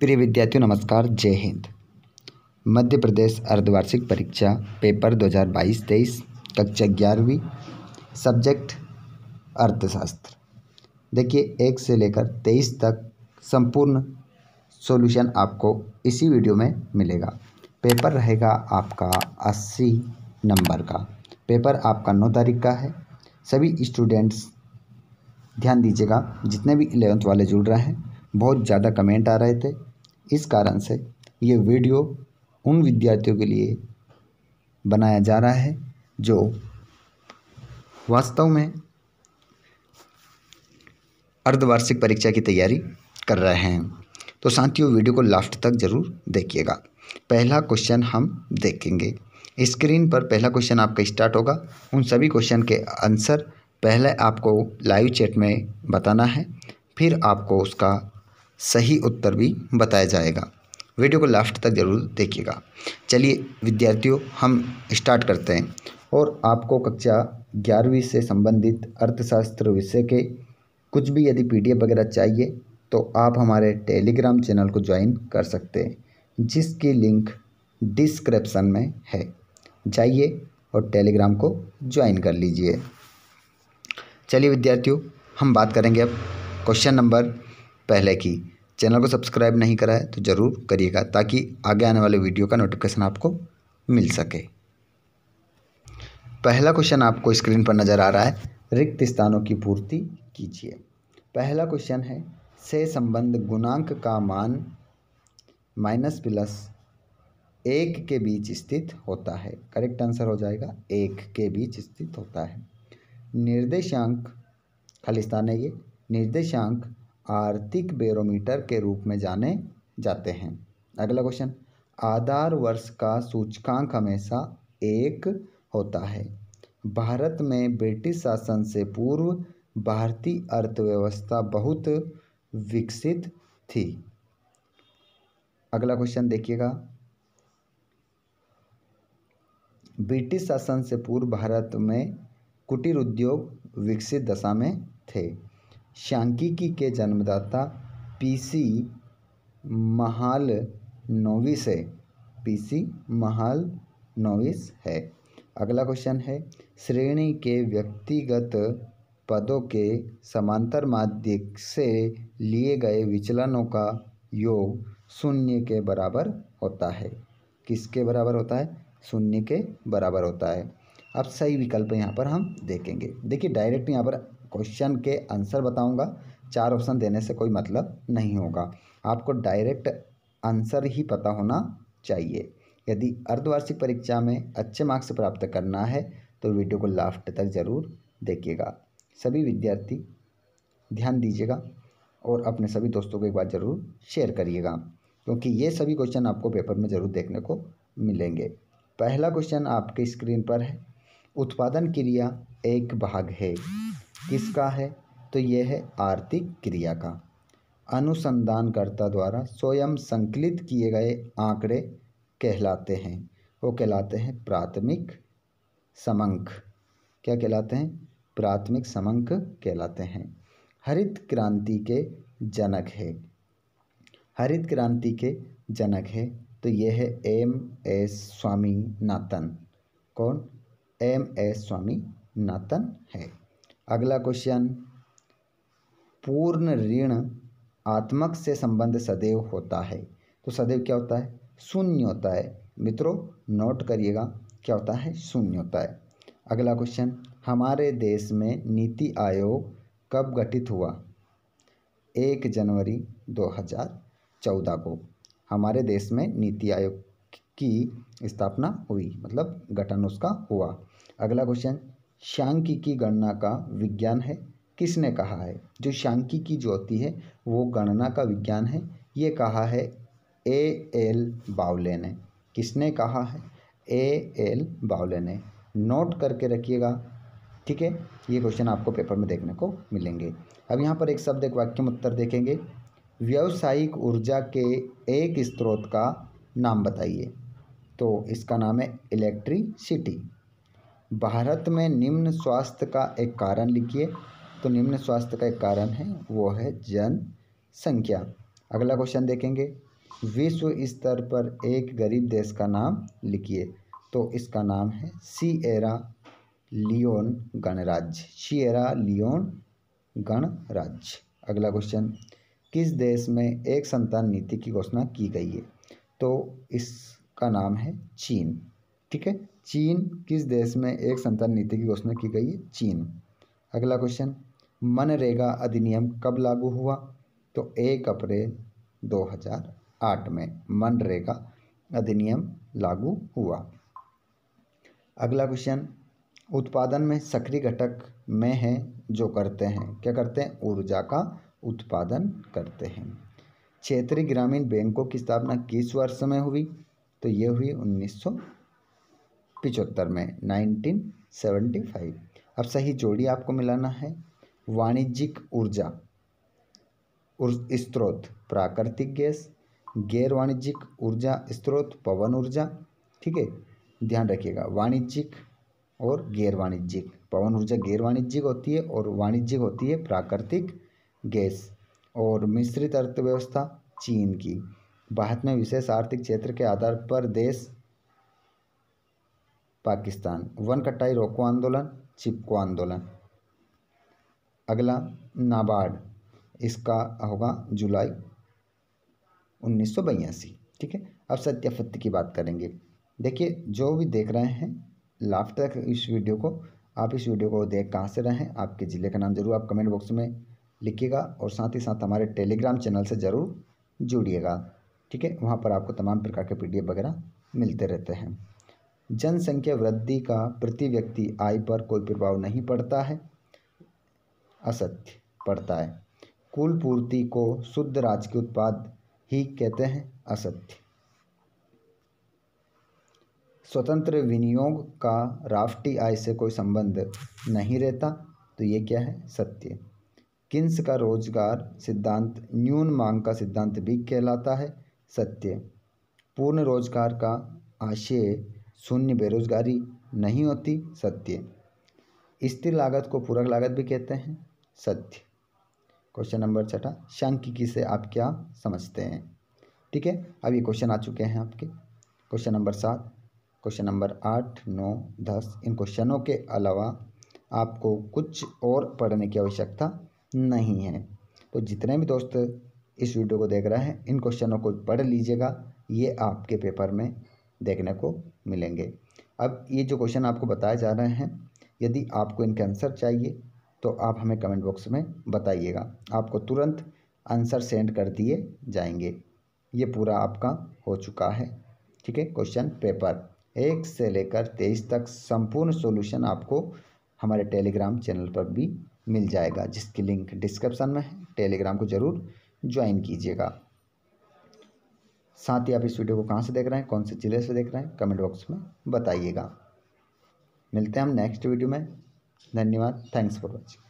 प्रिय विद्यार्थियों नमस्कार जय हिंद मध्य प्रदेश अर्धवार्षिक परीक्षा पेपर 2022-23 कक्षा ग्यारहवीं सब्जेक्ट अर्थशास्त्र देखिए एक से लेकर तेईस तक संपूर्ण सॉल्यूशन आपको इसी वीडियो में मिलेगा पेपर रहेगा आपका अस्सी नंबर का पेपर आपका नौ तारीख का है सभी स्टूडेंट्स ध्यान दीजिएगा जितने भी इलेवंथ वाले जुड़ रहे हैं बहुत ज़्यादा कमेंट आ रहे थे इस कारण से ये वीडियो उन विद्यार्थियों के लिए बनाया जा रहा है जो वास्तव में अर्धवार्षिक परीक्षा की तैयारी कर रहे हैं तो साथियों वीडियो को लास्ट तक ज़रूर देखिएगा पहला क्वेश्चन हम देखेंगे स्क्रीन पर पहला क्वेश्चन आपका स्टार्ट होगा उन सभी क्वेश्चन के आंसर पहले आपको लाइव चैट में बताना है फिर आपको उसका सही उत्तर भी बताया जाएगा वीडियो को लास्ट तक ज़रूर देखिएगा चलिए विद्यार्थियों हम स्टार्ट करते हैं और आपको कक्षा ग्यारहवीं से संबंधित अर्थशास्त्र विषय के कुछ भी यदि पी वगैरह चाहिए तो आप हमारे टेलीग्राम चैनल को ज्वाइन कर सकते हैं जिसकी लिंक डिस्क्रिप्शन में है जाइए और टेलीग्राम को ज्वाइन कर लीजिए चलिए विद्यार्थियों हम बात करेंगे अब क्वेश्चन नंबर पहले की चैनल को सब्सक्राइब नहीं करा है तो ज़रूर करिएगा ताकि आगे आने वाले वीडियो का नोटिफिकेशन आपको मिल सके पहला क्वेश्चन आपको स्क्रीन पर नज़र आ रहा है रिक्त स्थानों की पूर्ति कीजिए पहला क्वेश्चन है से संबंध गुणांक का मान माइनस प्लस एक के बीच स्थित होता है करेक्ट आंसर हो जाएगा एक के बीच स्थित होता है निर्देशांक खाली स्थान है ये निर्देशांक आर्थिक बेरोमीटर के रूप में जाने जाते हैं अगला क्वेश्चन आधार वर्ष का सूचकांक हमेशा एक होता है भारत में ब्रिटिश शासन से पूर्व भारतीय अर्थव्यवस्था बहुत विकसित थी अगला क्वेश्चन देखिएगा ब्रिटिश शासन से पूर्व भारत में कुटीर उद्योग विकसित दशा में थे सांख्यिकी के जन्मदाता पीसी नोविस है पीसी नोविस है अगला क्वेश्चन है श्रेणी के व्यक्तिगत पदों के समांतर माध्य से लिए गए विचलनों का योग शून्य के बराबर होता है किसके बराबर होता है शून्य के बराबर होता है अब सही विकल्प यहाँ पर हम देखेंगे देखिए डायरेक्ट यहाँ पर क्वेश्चन के आंसर बताऊंगा चार ऑप्शन देने से कोई मतलब नहीं होगा आपको डायरेक्ट आंसर ही पता होना चाहिए यदि अर्धवार्षिक परीक्षा में अच्छे मार्क्स प्राप्त करना है तो वीडियो को लास्ट तक ज़रूर देखिएगा सभी विद्यार्थी ध्यान दीजिएगा और अपने सभी दोस्तों को एक बार ज़रूर शेयर करिएगा क्योंकि ये सभी क्वेश्चन आपको पेपर में ज़रूर देखने को मिलेंगे पहला क्वेश्चन आपके स्क्रीन पर है उत्पादन क्रिया एक भाग है किसका है तो यह है आर्थिक क्रिया का अनुसंधानकर्ता द्वारा स्वयं संकलित किए गए आंकड़े कहलाते हैं वो कहलाते हैं प्राथमिक समंक क्या कहलाते हैं प्राथमिक समंक कहलाते हैं हरित क्रांति के जनक है हरित क्रांति के जनक है तो यह है एम एस स्वामी नातन कौन एम एस स्वामी नातन है अगला क्वेश्चन पूर्ण ऋण आत्मक से संबंध सदैव होता है तो सदैव क्या होता है शून्य होता है मित्रों नोट करिएगा क्या होता है शून्य होता है अगला क्वेश्चन हमारे देश में नीति आयोग कब गठित हुआ एक जनवरी 2014 को हमारे देश में नीति आयोग की स्थापना हुई मतलब गठन उसका हुआ अगला क्वेश्चन शांकी की गणना का विज्ञान है किसने कहा है जो शांकी की जो होती है वो गणना का विज्ञान है ये कहा है ए एल बावले ने किसने कहा है ए एल बावले ने नोट करके रखिएगा ठीक है ये क्वेश्चन आपको पेपर में देखने को मिलेंगे अब यहाँ पर एक शब्द एक वाक्य में उत्तर देखेंगे व्यावसायिक ऊर्जा के एक स्रोत का नाम बताइए तो इसका नाम है इलेक्ट्रिसिटी भारत में निम्न स्वास्थ्य का एक कारण लिखिए तो निम्न स्वास्थ्य का एक कारण है वो है जनसंख्या अगला क्वेश्चन देखेंगे विश्व स्तर पर एक गरीब देश का नाम लिखिए तो इसका नाम है सीएरा लियोन गणराज्य सीएरा लियोन गणराज्य अगला क्वेश्चन किस देश में एक संतान नीति की घोषणा की गई है तो इसका नाम है चीन ठीक है चीन किस देश में एक संतान नीति की घोषणा की गई है चीन अगला क्वेश्चन मनरेगा अधिनियम कब लागू हुआ तो एक अप्रैल 2008 में मनरेगा अधिनियम लागू हुआ अगला क्वेश्चन उत्पादन में सक्रिय घटक में है जो करते हैं क्या करते हैं ऊर्जा का उत्पादन करते हैं क्षेत्रीय ग्रामीण बैंकों की स्थापना किस वर्ष में हुई तो ये हुई उन्नीस पिचहत्तर में 1975 अब सही जोड़ी आपको मिलाना है वाणिज्यिक ऊर्जा स्त्रोत प्राकृतिक गैस गैर वाणिज्यिक ऊर्जा स्त्रोत पवन ऊर्जा ठीक है ध्यान रखिएगा वाणिज्यिक और गैर वाणिज्यिक पवन ऊर्जा गैर वाणिज्यिक होती है और वाणिज्यिक होती है प्राकृतिक गैस और मिश्रित अर्थव्यवस्था चीन की भारत में विशेष आर्थिक क्षेत्र के आधार पर देश पाकिस्तान वन कटाई रोको आंदोलन चिपको आंदोलन अगला नाबार्ड इसका होगा जुलाई उन्नीस सौ बयासी ठीक है अब सत्यापत्ति की बात करेंगे देखिए जो भी देख रहे हैं लास्ट तक इस वीडियो को आप इस वीडियो को देख कहाँ से रहे हैं आपके ज़िले का नाम जरूर आप कमेंट बॉक्स में लिखिएगा और साथ ही साथ हमारे टेलीग्राम चैनल से ज़रूर जुड़िएगा ठीक है वहाँ पर आपको तमाम प्रकार के पी वगैरह मिलते रहते हैं जनसंख्या वृद्धि का प्रति व्यक्ति आय पर कोई प्रभाव नहीं पड़ता है असत्य पड़ता है कुल पूर्ति को शुद्ध राजकीय उत्पाद ही कहते हैं असत्य स्वतंत्र विनियोग का राष्ट्रीय आय से कोई संबंध नहीं रहता तो ये क्या है सत्य किंस का रोजगार सिद्धांत न्यून मांग का सिद्धांत भी कहलाता है सत्य पूर्ण रोजगार का आशय शून्य बेरोजगारी नहीं होती सत्य स्थिर लागत को पूरक लागत भी कहते हैं सत्य क्वेश्चन नंबर छठा सांख्यिकी से आप क्या समझते हैं ठीक है अब ये क्वेश्चन आ चुके हैं आपके क्वेश्चन नंबर सात क्वेश्चन नंबर आठ नौ दस इन क्वेश्चनों के अलावा आपको कुछ और पढ़ने की आवश्यकता नहीं है तो जितने भी दोस्त इस वीडियो को देख रहे हैं इन क्वेश्चनों को पढ़ लीजिएगा ये आपके पेपर में देखने को मिलेंगे अब ये जो क्वेश्चन आपको बताए जा रहे हैं यदि आपको इनके आंसर चाहिए तो आप हमें कमेंट बॉक्स में बताइएगा आपको तुरंत आंसर सेंड कर दिए जाएंगे ये पूरा आपका हो चुका है ठीक है क्वेश्चन पेपर एक से लेकर तेईस तक संपूर्ण सॉल्यूशन आपको हमारे टेलीग्राम चैनल पर भी मिल जाएगा जिसकी लिंक डिस्क्रिप्शन में है टेलीग्राम को ज़रूर ज्वाइन कीजिएगा साथ ही आप इस वीडियो को कहाँ से देख रहे हैं कौन से ज़िले से देख रहे हैं कमेंट बॉक्स में बताइएगा मिलते हैं हम नेक्स्ट वीडियो में धन्यवाद थैंक्स फॉर वॉचिंग